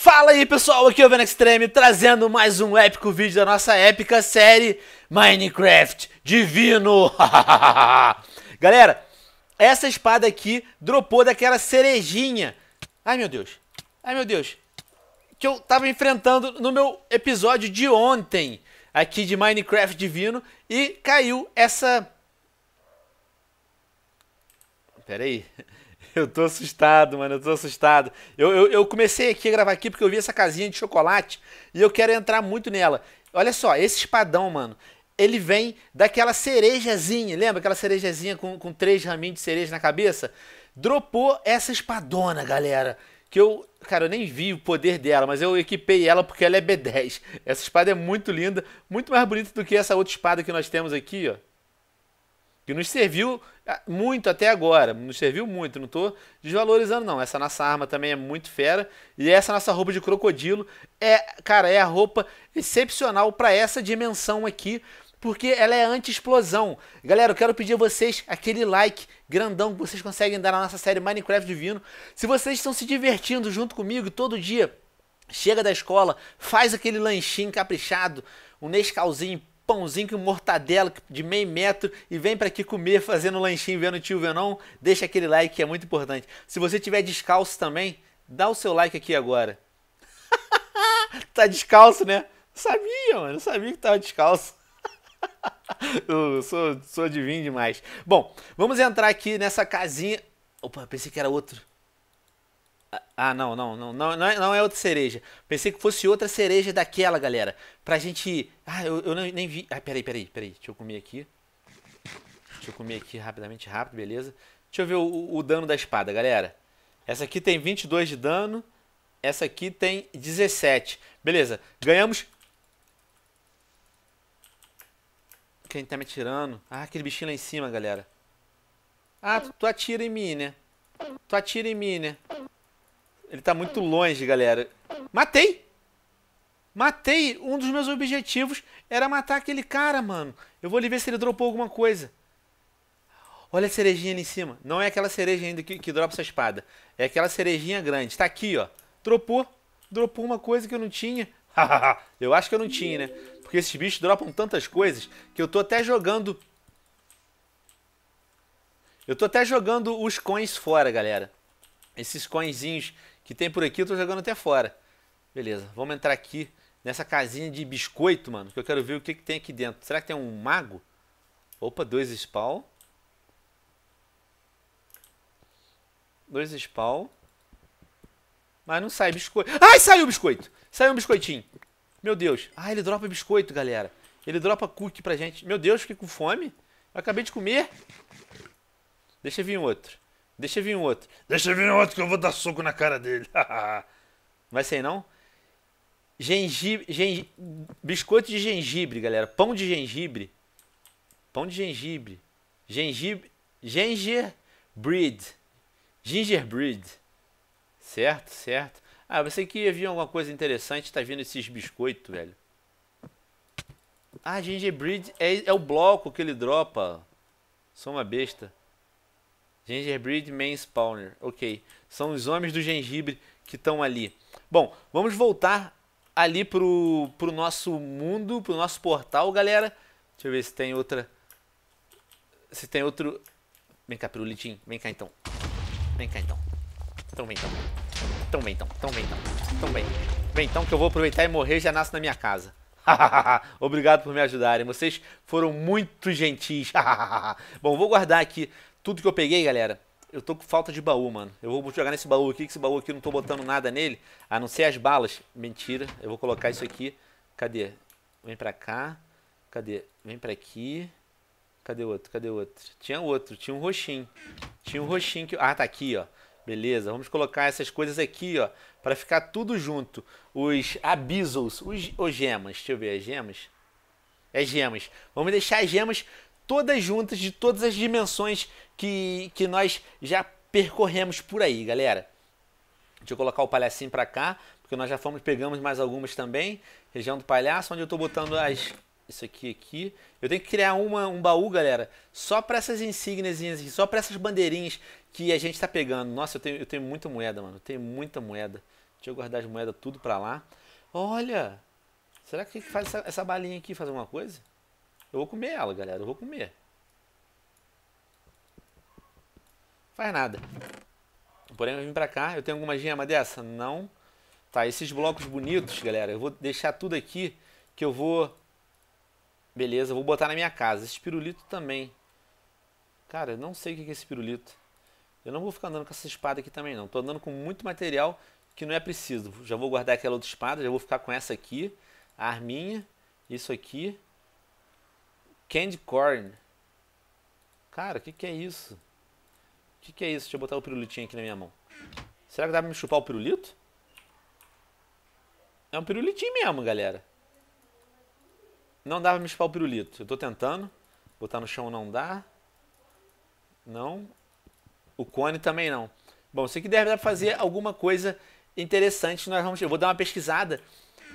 Fala aí pessoal, aqui é o Venex Extreme trazendo mais um épico vídeo da nossa épica série Minecraft Divino. Galera, essa espada aqui dropou daquela cerejinha. Ai meu Deus, ai meu Deus, que eu tava enfrentando no meu episódio de ontem aqui de Minecraft Divino e caiu essa... Pera aí, eu tô assustado, mano, eu tô assustado. Eu, eu, eu, comecei aqui a gravar aqui porque eu vi essa casinha de chocolate e eu quero entrar muito nela. Olha só, esse espadão, mano, ele vem daquela cerejazinha, lembra aquela cerejazinha com, com três raminhos de cereja na cabeça? Dropou essa espadona, galera. Que eu, cara, eu nem vi o poder dela, mas eu equipei ela porque ela é B10. Essa espada é muito linda, muito mais bonita do que essa outra espada que nós temos aqui, ó que nos serviu ah, muito até agora, nos serviu muito, não estou desvalorizando não. Essa nossa arma também é muito fera e essa nossa roupa de crocodilo é, cara, é a roupa excepcional para essa dimensão aqui, porque ela é anti-explosão. Galera, eu quero pedir a vocês aquele like grandão que vocês conseguem dar na nossa série Minecraft Divino. Se vocês estão se divertindo junto comigo todo dia, chega da escola, faz aquele lanchinho caprichado, um Nescauzinho pãozinho com mortadela de meio metro e vem para aqui comer fazendo lanchinho vendo o tio Venom, deixa aquele like que é muito importante. Se você tiver descalço também, dá o seu like aqui agora. tá descalço, né? Sabia, mano, sabia que tava descalço. Eu sou, sou adivinho demais. Bom, vamos entrar aqui nessa casinha. Opa, pensei que era outro. Ah, não, não, não, não, é, não é outra cereja. Pensei que fosse outra cereja daquela, galera. Pra gente. Ah, eu, eu nem vi. Ah, peraí, peraí, peraí. Deixa eu comer aqui. Deixa eu comer aqui rapidamente, rápido, beleza. Deixa eu ver o, o dano da espada, galera. Essa aqui tem 22 de dano. Essa aqui tem 17. Beleza, ganhamos. Quem tá me atirando? Ah, aquele bichinho lá em cima, galera. Ah, tu, tu atira em mim, né? Tu atira em mim, né? Ele tá muito longe, galera. Matei! Matei! Um dos meus objetivos era matar aquele cara, mano. Eu vou ali ver se ele dropou alguma coisa. Olha a cerejinha ali em cima. Não é aquela cereja ainda que, que dropa essa espada. É aquela cerejinha grande. Tá aqui, ó. Dropou. Dropou uma coisa que eu não tinha. eu acho que eu não tinha, né? Porque esses bichos dropam tantas coisas que eu tô até jogando... Eu tô até jogando os coins fora, galera. Esses coinzinhos que tem por aqui, eu tô jogando até fora. Beleza, vamos entrar aqui nessa casinha de biscoito, mano, que eu quero ver o que, que tem aqui dentro. Será que tem um mago? Opa, dois spawn. Dois spawn. Mas não sai biscoito. Ai, saiu o biscoito! Saiu um biscoitinho. Meu Deus. Ah, ele dropa biscoito, galera. Ele dropa cookie pra gente. Meu Deus, fiquei com fome. Eu acabei de comer. Deixa eu vir um outro. Deixa vir um outro. Deixa vir um outro que eu vou dar soco na cara dele. Vai sem não? Gengibre, gengibre, biscoito de gengibre, galera. Pão de gengibre. Pão de gengibre. Gengibre, gingerbread. Gingerbread. Certo, certo. Ah, você que ver alguma coisa interessante, tá vendo esses biscoitos, velho. Ah, gingerbread é, é o bloco que ele dropa. Sou uma besta. Gingerbread Main Spawner. Ok. São os homens do gengibre que estão ali. Bom, vamos voltar ali pro, pro nosso mundo, pro nosso portal, galera. Deixa eu ver se tem outra... Se tem outro... Vem cá, pirulitinho. Vem cá, então. Vem cá, então. Então vem, então. Então vem, então. Então vem, então. Então vem. Vem, então, que eu vou aproveitar e morrer já nasce na minha casa. Obrigado por me ajudarem. Vocês foram muito gentis. Bom, vou guardar aqui tudo que eu peguei, galera, eu tô com falta de baú, mano. Eu vou jogar nesse baú aqui, que esse baú aqui eu não tô botando nada nele, a não ser as balas. Mentira, eu vou colocar isso aqui. Cadê? Vem pra cá. Cadê? Vem pra aqui. Cadê outro? Cadê outro? Tinha outro, tinha um roxinho. Tinha um roxinho que... Ah, tá aqui, ó. Beleza, vamos colocar essas coisas aqui, ó, para ficar tudo junto. Os abisos, os, os gemas, deixa eu ver, as gemas. É gemas. Vamos deixar as gemas todas juntas, de todas as dimensões que, que nós já percorremos por aí, galera. Deixa eu colocar o palhacinho para cá, porque nós já fomos, pegamos mais algumas também. Região do palhaço, onde eu estou botando as isso aqui aqui. Eu tenho que criar uma, um baú, galera, só para essas insígnias, só para essas bandeirinhas que a gente está pegando. Nossa, eu tenho, eu tenho muita moeda, mano. Eu tenho muita moeda. Deixa eu guardar as moedas tudo para lá. Olha! Será que faz essa, essa balinha aqui faz alguma coisa? Eu vou comer ela, galera. Eu vou comer. Faz nada. Porém, eu vim pra cá. Eu tenho alguma gema dessa? Não. Tá, esses blocos bonitos, galera. Eu vou deixar tudo aqui que eu vou... Beleza, vou botar na minha casa. Esse pirulito também. Cara, eu não sei o que é esse pirulito. Eu não vou ficar andando com essa espada aqui também, não. Tô andando com muito material que não é preciso. Já vou guardar aquela outra espada, já vou ficar com essa aqui, a arminha, isso aqui Candy corn. Cara, o que, que é isso? O que, que é isso? Deixa eu botar o pirulitinho aqui na minha mão. Será que dá pra me chupar o pirulito? É um pirulitinho mesmo, galera. Não dá pra me chupar o pirulito. Eu tô tentando. Botar no chão não dá. Não. O cone também não. Bom, sei que deve dar pra fazer alguma coisa interessante. Nós vamos... Eu vou dar uma pesquisada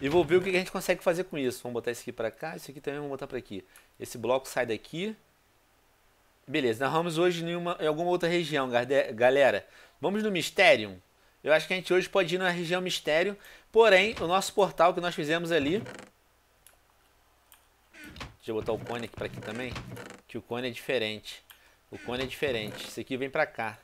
e vou ver o que a gente consegue fazer com isso. Vamos botar esse aqui para cá, isso aqui também vamos botar para aqui. Esse bloco sai daqui. Beleza, narramos hoje em, uma, em alguma outra região, galera. Vamos no mistério. Eu acho que a gente hoje pode ir na região Mistério. Porém, o nosso portal que nós fizemos ali... Deixa eu botar o cone aqui para aqui também. Que o cone é diferente. O cone é diferente. Esse aqui vem para cá.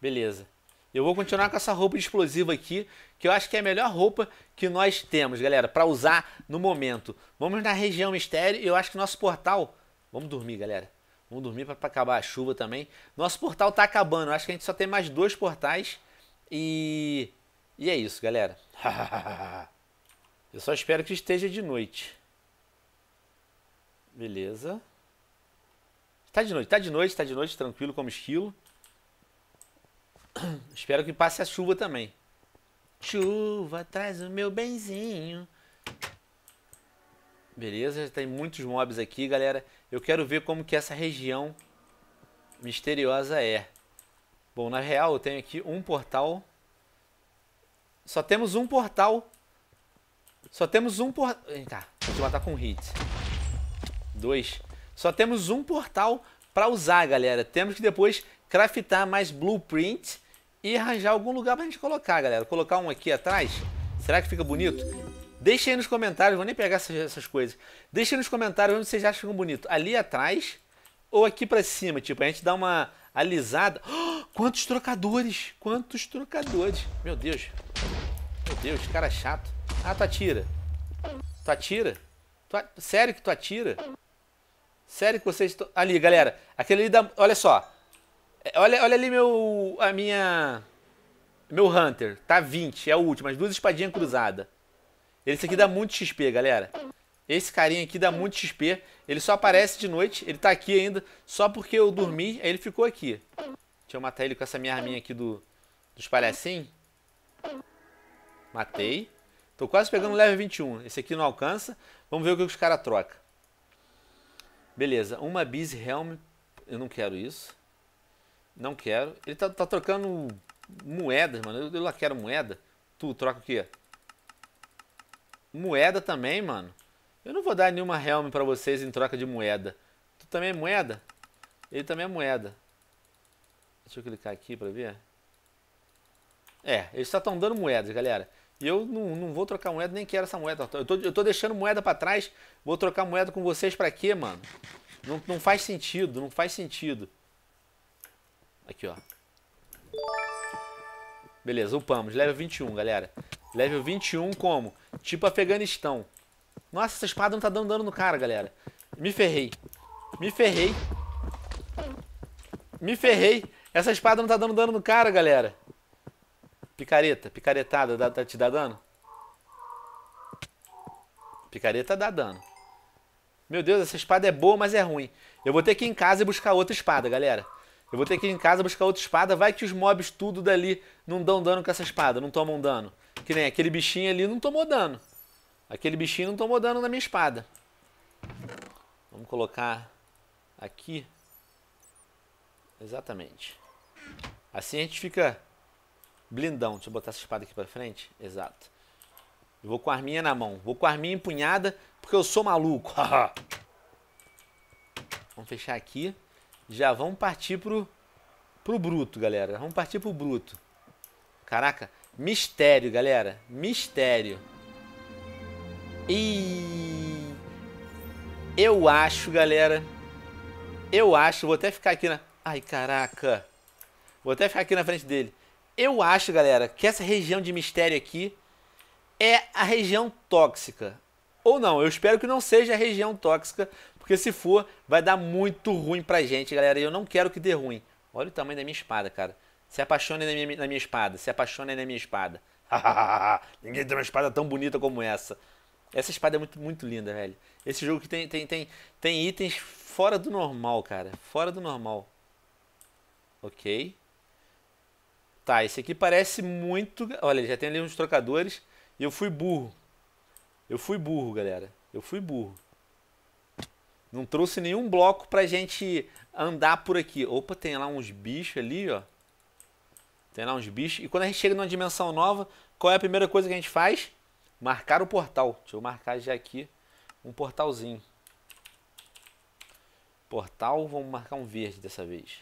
Beleza. Eu vou continuar com essa roupa de explosivo aqui, que eu acho que é a melhor roupa que nós temos, galera, para usar no momento. Vamos na região mistério e eu acho que nosso portal... Vamos dormir, galera. Vamos dormir para acabar a chuva também. Nosso portal está acabando. Eu acho que a gente só tem mais dois portais. E... E é isso, galera. eu só espero que esteja de noite. Beleza. Tá de noite, tá de noite, tá de noite, tranquilo como esquilo. Espero que passe a chuva também. Chuva traz o meu benzinho. Beleza, tem muitos mobs aqui, galera. Eu quero ver como que essa região misteriosa é. Bom, na real eu tenho aqui um portal. Só temos um portal. Só temos um portal. Eita, vou te matar com um hit. Dois. Só temos um portal para usar, galera. Temos que depois craftar mais blueprint e arranjar algum lugar pra gente colocar, galera. Colocar um aqui atrás, será que fica bonito? Deixa aí nos comentários, vou nem pegar essas, essas coisas. Deixa aí nos comentários onde vocês acham bonito. Ali atrás ou aqui pra cima, tipo, a gente dá uma alisada. Oh, quantos trocadores, quantos trocadores. Meu Deus, meu Deus, cara chato. Ah, tu atira. Tu atira? Tu a... Sério que tu atira? Sério que vocês... Ali, galera, aquele ali dá... Olha só, Olha, olha ali meu. A minha. Meu Hunter. Tá 20, é o último. As duas espadinhas cruzadas. Esse aqui dá muito XP, galera. Esse carinha aqui dá muito XP. Ele só aparece de noite. Ele tá aqui ainda só porque eu dormi. Aí ele ficou aqui. Deixa eu matar ele com essa minha arminha aqui do, dos palhacinhos. Matei. Tô quase pegando level 21. Esse aqui não alcança. Vamos ver o que os caras trocam. Beleza. Uma Beast Helm. Eu não quero isso. Não quero. Ele tá, tá trocando moedas, mano. Eu, eu lá quero moeda. Tu troca o quê? Moeda também, mano. Eu não vou dar nenhuma helm pra vocês em troca de moeda. Tu também é moeda? Ele também é moeda. Deixa eu clicar aqui pra ver. É, eles só estão dando moedas, galera. E eu não, não vou trocar moeda, nem quero essa moeda. Eu tô, eu tô deixando moeda pra trás. Vou trocar moeda com vocês pra quê, mano? Não, não faz sentido, não faz sentido. Aqui, ó. Beleza, upamos. Level 21, galera. Level 21 como? Tipo Afeganistão. Nossa, essa espada não tá dando dano no cara, galera. Me ferrei. Me ferrei. Me ferrei. Essa espada não tá dando dano no cara, galera. Picareta. Picaretada dá, dá, tá, te dá dano? Picareta dá dano. Meu Deus, essa espada é boa, mas é ruim. Eu vou ter que ir em casa e buscar outra espada, galera. Eu vou ter que ir em casa buscar outra espada. Vai que os mobs tudo dali não dão dano com essa espada, não tomam dano. Que nem aquele bichinho ali não tomou dano. Aquele bichinho não tomou dano na minha espada. Vamos colocar aqui. Exatamente. Assim a gente fica blindão. Deixa eu botar essa espada aqui pra frente. Exato. Eu vou com a arminha na mão. Vou com a arminha empunhada, porque eu sou maluco. Vamos fechar aqui. Já vamos partir pro, pro bruto, galera. Vamos partir pro bruto. Caraca, mistério, galera. Mistério. E eu acho, galera. Eu acho, vou até ficar aqui na Ai, caraca. Vou até ficar aqui na frente dele. Eu acho, galera, que essa região de mistério aqui é a região tóxica ou não. Eu espero que não seja região tóxica, porque se for, vai dar muito ruim pra gente, galera. E eu não quero que dê ruim. Olha o tamanho da minha espada, cara. Se apaixone na minha, na minha espada. Se apaixone na minha espada. Ninguém tem uma espada tão bonita como essa. Essa espada é muito, muito linda, velho. Esse jogo que tem, tem, tem, tem itens fora do normal, cara. Fora do normal. Ok. Tá, esse aqui parece muito... Olha, já tem ali uns trocadores. E eu fui burro. Eu fui burro, galera. Eu fui burro. Não trouxe nenhum bloco pra gente andar por aqui. Opa, tem lá uns bichos ali, ó. Tem lá uns bichos. E quando a gente chega numa dimensão nova, qual é a primeira coisa que a gente faz? Marcar o portal. Deixa eu marcar já aqui um portalzinho. Portal, vamos marcar um verde dessa vez.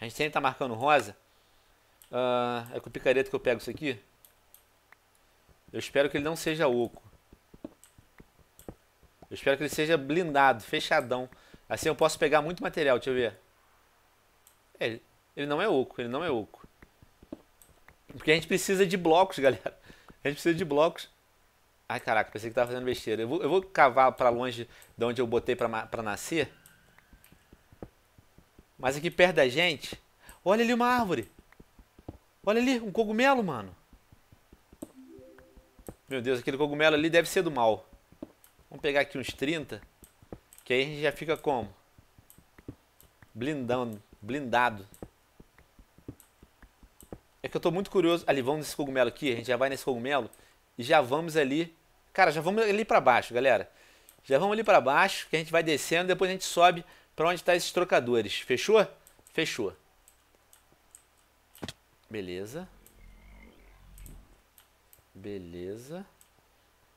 A gente sempre tá marcando rosa. Uh, é com picareta que eu pego isso aqui. Eu espero que ele não seja oco. Eu espero que ele seja blindado, fechadão. Assim eu posso pegar muito material, deixa eu ver. ele, é, ele não é oco, ele não é oco. Porque a gente precisa de blocos, galera. A gente precisa de blocos. Ai, caraca, pensei que tava fazendo besteira. Eu vou, eu vou cavar para longe de onde eu botei para nascer. Mas aqui perto da gente... Olha ali uma árvore. Olha ali, um cogumelo, mano. Meu Deus, aquele cogumelo ali deve ser do mal. Vamos pegar aqui uns 30. Que aí a gente já fica como? Blindando, blindado. É que eu tô muito curioso. Ali, vamos nesse cogumelo aqui. A gente já vai nesse cogumelo. E já vamos ali. Cara, já vamos ali pra baixo, galera. Já vamos ali pra baixo, que a gente vai descendo. Depois a gente sobe pra onde tá esses trocadores. Fechou? Fechou. Beleza. Beleza.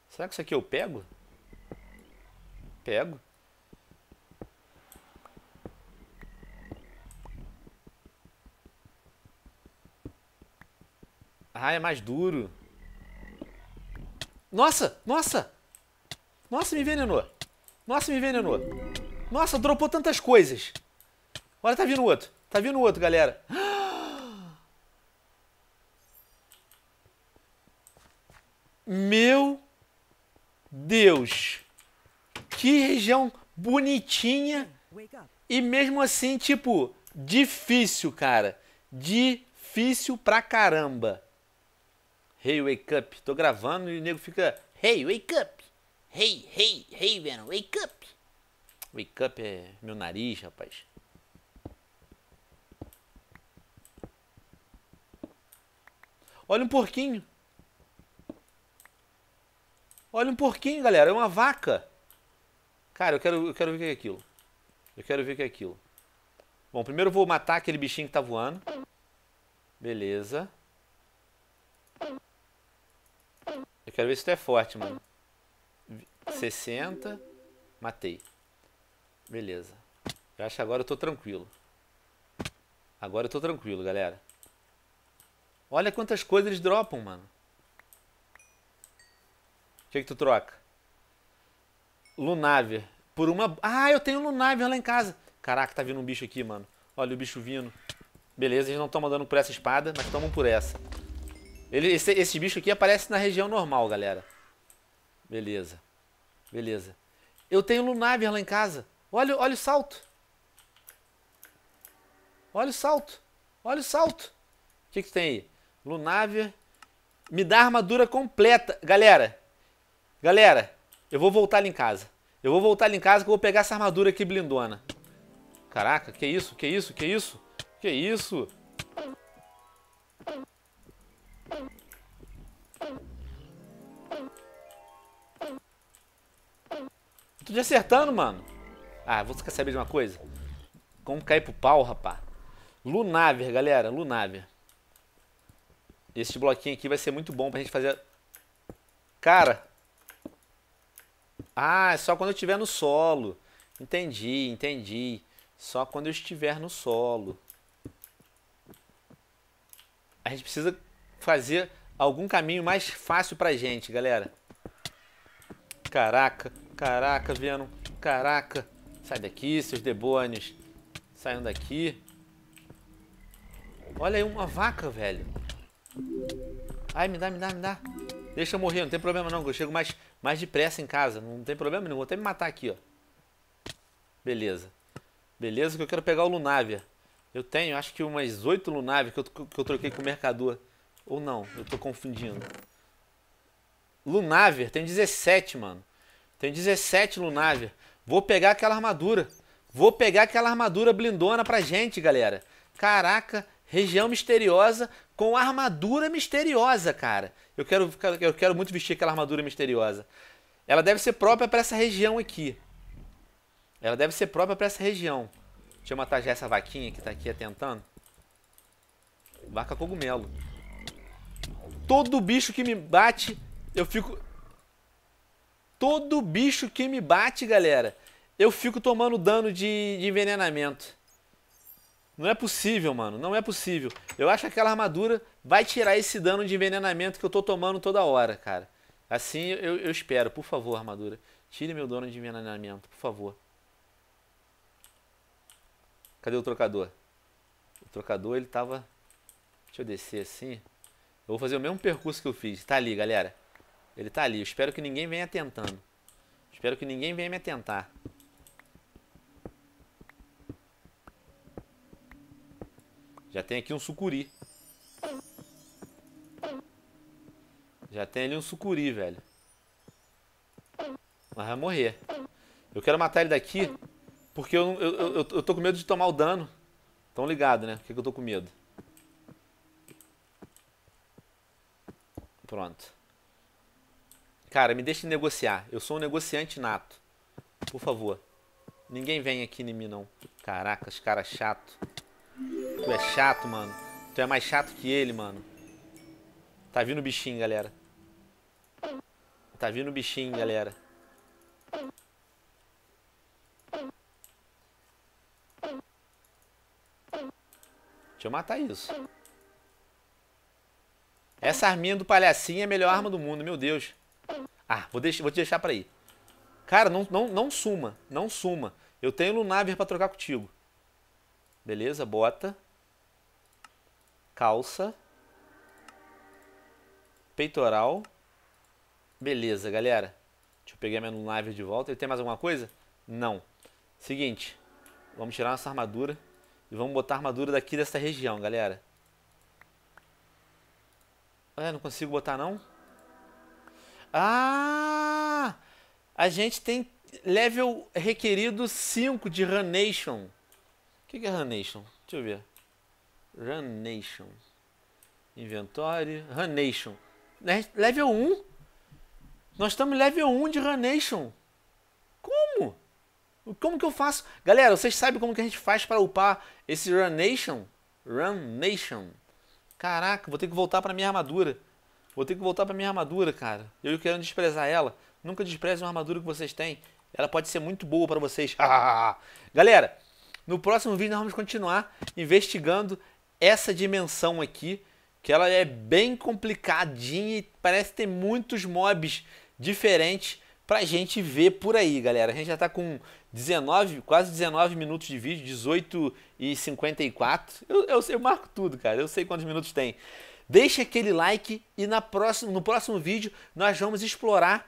Será que isso aqui eu pego? Pego. Ah, é mais duro. Nossa, nossa. Nossa, me envenenou. Nossa, me envenenou. Nossa, dropou tantas coisas. Olha, tá vindo outro. Tá vindo outro, galera. Meu Deus. Que região bonitinha e mesmo assim, tipo, difícil, cara. Difícil pra caramba. Hey, wake up. Tô gravando e o nego fica, hey, wake up. Hey, hey, hey, Venom, wake up. Wake up é meu nariz, rapaz. Olha um porquinho. Olha um porquinho, galera. É uma vaca. Cara, eu quero, eu quero ver o que é aquilo. Eu quero ver o que é aquilo. Bom, primeiro eu vou matar aquele bichinho que tá voando. Beleza. Eu quero ver se tu é forte, mano. 60. Matei. Beleza. Eu acho que agora eu tô tranquilo. Agora eu tô tranquilo, galera. Olha quantas coisas eles dropam, mano. O que, é que tu troca? Lunáver. Por uma. Ah, eu tenho um lá em casa. Caraca, tá vindo um bicho aqui, mano. Olha o bicho vindo. Beleza, eles não estão mandando por essa espada, mas tomam por essa. Ele, esse, esse bicho aqui aparece na região normal, galera. Beleza. Beleza. Eu tenho Lunaver lá em casa. Olha, olha o salto. Olha o salto. Olha o salto. O que, que tem aí? Lunaver. Me dá armadura completa. Galera. Galera. Eu vou voltar ali em casa. Eu vou voltar ali em casa que eu vou pegar essa armadura aqui blindona. Caraca, que isso, que isso, que isso? Que isso? Tô te acertando, mano. Ah, você quer saber de uma coisa? Como cair pro pau, rapá? Lunaver, galera, Lunaver. Esse bloquinho aqui vai ser muito bom pra gente fazer... Cara, ah, é só quando eu estiver no solo. Entendi, entendi. Só quando eu estiver no solo. A gente precisa fazer algum caminho mais fácil pra gente, galera. Caraca, caraca, Venom. Caraca. Sai daqui, seus debônios. Saiam daqui. Olha aí uma vaca, velho. Ai, me dá, me dá, me dá. Deixa eu morrer, não tem problema não, que eu chego mais, mais depressa em casa. Não tem problema nenhum. Vou até me matar aqui, ó. Beleza. Beleza, que eu quero pegar o Lunávia. Eu tenho, acho que umas oito Lunávia que eu, que eu troquei com o Mercador. Ou não, eu tô confundindo. Lunavia, tem 17, mano. Tem 17 Lunavia. Vou pegar aquela armadura. Vou pegar aquela armadura blindona pra gente, galera. Caraca, região misteriosa com armadura misteriosa, cara. Eu quero, eu quero muito vestir aquela armadura misteriosa. Ela deve ser própria para essa região aqui. Ela deve ser própria para essa região. Deixa eu matar já essa vaquinha que está aqui atentando. Vaca cogumelo. Todo bicho que me bate, eu fico... Todo bicho que me bate, galera, eu fico tomando dano de, de envenenamento. Não é possível, mano. Não é possível. Eu acho que aquela armadura vai tirar esse dano de envenenamento que eu tô tomando toda hora, cara. Assim eu, eu espero. Por favor, armadura. Tire meu dano de envenenamento, por favor. Cadê o trocador? O trocador, ele tava... Deixa eu descer assim. Eu vou fazer o mesmo percurso que eu fiz. Tá ali, galera. Ele tá ali. Eu espero que ninguém venha tentando. Espero que ninguém venha me atentar. Já tem aqui um sucuri. Já tem ali um sucuri, velho. Mas vai morrer. Eu quero matar ele daqui porque eu, eu, eu, eu tô com medo de tomar o dano. Tão ligado, né? que eu tô com medo. Pronto. Cara, me deixe negociar. Eu sou um negociante nato. Por favor. Ninguém vem aqui em mim, não. Caraca, os caras chato. Tu é chato, mano. Tu é mais chato que ele, mano. Tá vindo bichinho, galera. Tá vindo bichinho, galera. Deixa eu matar isso. Essa arminha do palhacinho é a melhor arma do mundo, meu Deus. Ah, vou, deixar, vou te deixar pra ir. Cara, não, não, não suma, não suma. Eu tenho Lunaver pra trocar contigo. Beleza? Bota. Calça. Peitoral. Beleza, galera. Deixa eu pegar minha live de volta. Ele tem mais alguma coisa? Não. Seguinte. Vamos tirar nossa armadura. E vamos botar a armadura daqui dessa região, galera. Ah, não consigo botar não? Ah! A gente tem level requerido 5 de Runation que, que é Run Nation? Deixa eu ver. Run Nation. Inventório. Run Nation. Level 1? Nós estamos level 1 de Run Nation. Como? Como que eu faço? Galera, vocês sabem como que a gente faz para upar esse Run Nation? Run Nation. Caraca, vou ter que voltar para minha armadura. Vou ter que voltar para minha armadura, cara. Eu quero desprezar ela. Nunca despreze uma armadura que vocês têm. Ela pode ser muito boa para vocês. Galera, no próximo vídeo nós vamos continuar investigando essa dimensão aqui, que ela é bem complicadinha e parece ter muitos mobs diferentes a gente ver por aí, galera. A gente já está com 19, quase 19 minutos de vídeo, 18 e 54. Eu, eu, eu marco tudo, cara. Eu sei quantos minutos tem. Deixa aquele like e na próxima, no próximo vídeo nós vamos explorar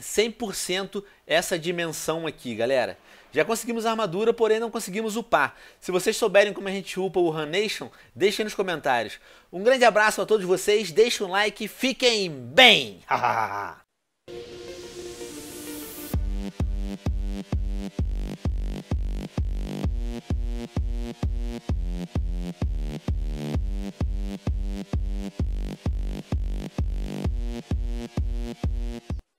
100% essa dimensão aqui, galera. Já conseguimos a armadura, porém não conseguimos upar. Se vocês souberem como a gente upa o Han Nation, deixem nos comentários. Um grande abraço a todos vocês, deixem um like e fiquem bem!